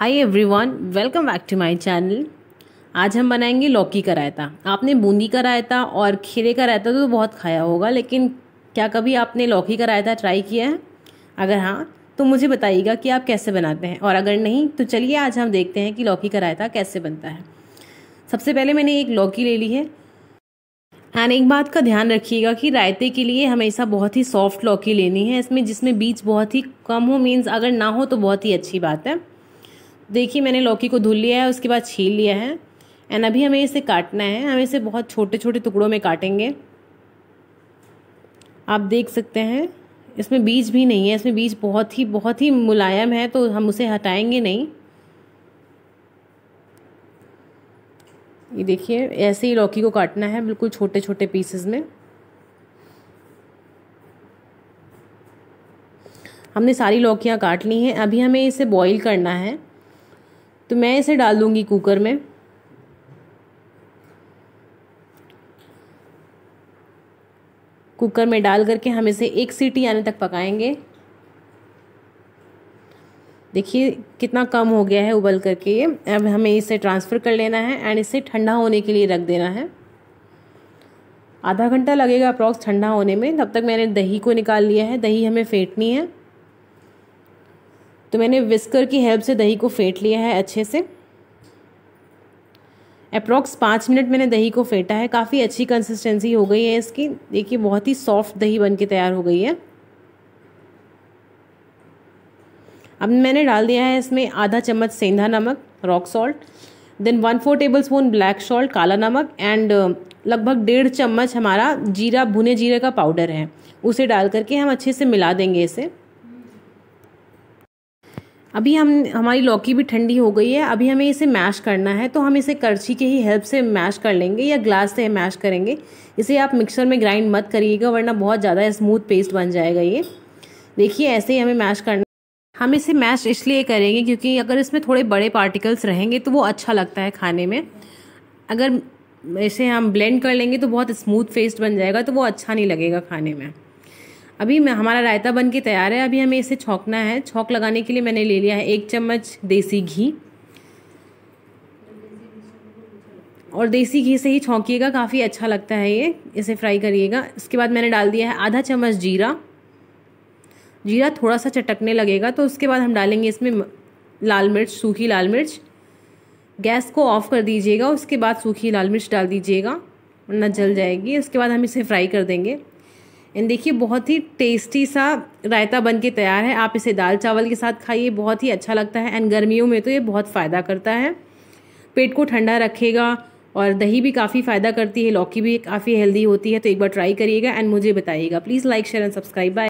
hi everyone welcome back to my channel आज हम बनाएंगे लौकी का रायता आपने बूंदी का रायता और खीरे का रायता तो बहुत खाया होगा लेकिन क्या कभी आपने लौकी का रायता ट्राई किया है अगर हाँ तो मुझे बताइएगा कि आप कैसे बनाते हैं और अगर नहीं तो चलिए आज हम देखते हैं कि लौकी का रायता कैसे बनता है सबसे पहले मैंने एक लौकी ले ली है एंड एक बात का ध्यान रखिएगा कि रायते के लिए हमेशा बहुत ही सॉफ्ट लौकी लेनी है इसमें जिसमें बीज बहुत ही कम हो मीन्स अगर ना हो तो बहुत ही अच्छी बात है देखिए मैंने लौकी को धुल लिया है उसके बाद छील लिया है एंड अभी हमें इसे काटना है हम इसे बहुत छोटे छोटे टुकड़ों में काटेंगे आप देख सकते हैं इसमें बीज भी नहीं है इसमें बीज बहुत ही बहुत ही मुलायम है तो हम उसे हटाएंगे नहीं ये देखिए ऐसे ही लौकी को काटना है बिल्कुल छोटे छोटे पीसेस में हमने सारी लौकियाँ काट ली हैं अभी हमें इसे बॉईल करना है तो मैं इसे डाल दूँगी कुकर में कुकर में डाल करके हम इसे एक सीटी आने तक पकाएंगे देखिए कितना कम हो गया है उबल करके ये अब हमें इसे ट्रांसफ़र कर लेना है एंड इसे ठंडा होने के लिए रख देना है आधा घंटा लगेगा अप्रॉक्स ठंडा होने में तब तक मैंने दही को निकाल लिया है दही हमें फेंटनी है तो मैंने विस्कर की हेल्प से दही को फेंट लिया है अच्छे से अप्रॉक्स पाँच मिनट मैंने दही को फेंटा है काफ़ी अच्छी कंसिस्टेंसी हो गई है इसकी देखिए बहुत ही सॉफ्ट दही बन के तैयार हो गई है अब मैंने डाल दिया है इसमें आधा चम्मच सेंधा नमक rock salt then one four tablespoon black salt काला नमक एंड uh, लगभग डेढ़ चम्मच हमारा जीरा भुने जीरे का पाउडर है उसे डाल करके हम अच्छे से मिला देंगे इसे अभी हम हमारी लौकी भी ठंडी हो गई है अभी हमें इसे मैश करना है तो हम इसे करछी के ही हेल्प से मैश कर लेंगे या ग्लास से मैश करेंगे इसे आप मिक्सर में ग्राइंड मत करिएगा वरना बहुत ज़्यादा स्मूथ पेस्ट बन जाएगा ये देखिए ऐसे ही हमें मैश करना हम इसे मैश इसलिए करेंगे क्योंकि अगर इसमें थोड़े बड़े पार्टिकल्स रहेंगे तो वो अच्छा लगता है खाने में अगर इसे हम ब्लेंड कर लेंगे तो बहुत स्मूथ पेस्ट बन जाएगा तो वो अच्छा नहीं लगेगा खाने में अभी मैं हमारा रायता बन के तैयार है अभी हमें इसे छौंकना है छोंक लगाने के लिए मैंने ले लिया है एक चम्मच देसी घी और देसी घी से ही छोंकिएगा काफ़ी अच्छा लगता है ये इसे फ्राई करिएगा इसके बाद मैंने डाल दिया है आधा चम्मच जीरा जीरा थोड़ा सा चटकने लगेगा तो उसके बाद हम डालेंगे इसमें लाल मिर्च सूखी लाल मिर्च गैस को ऑफ़ कर दीजिएगा उसके बाद सूखी लाल मिर्च डाल दीजिएगा वरना जल जाएगी उसके बाद हम इसे फ्राई कर देंगे इन देखिए बहुत ही टेस्टी सा रायता बन के तैयार है आप इसे दाल चावल के साथ खाइए बहुत ही अच्छा लगता है एंड गर्मियों में तो ये बहुत फ़ायदा करता है पेट को ठंडा रखेगा और दही भी काफ़ी फ़ायदा करती है लौकी भी काफ़ी हेल्दी होती है तो एक बार ट्राई करिएगा एंड मुझे बताइएगा please like share and subscribe bye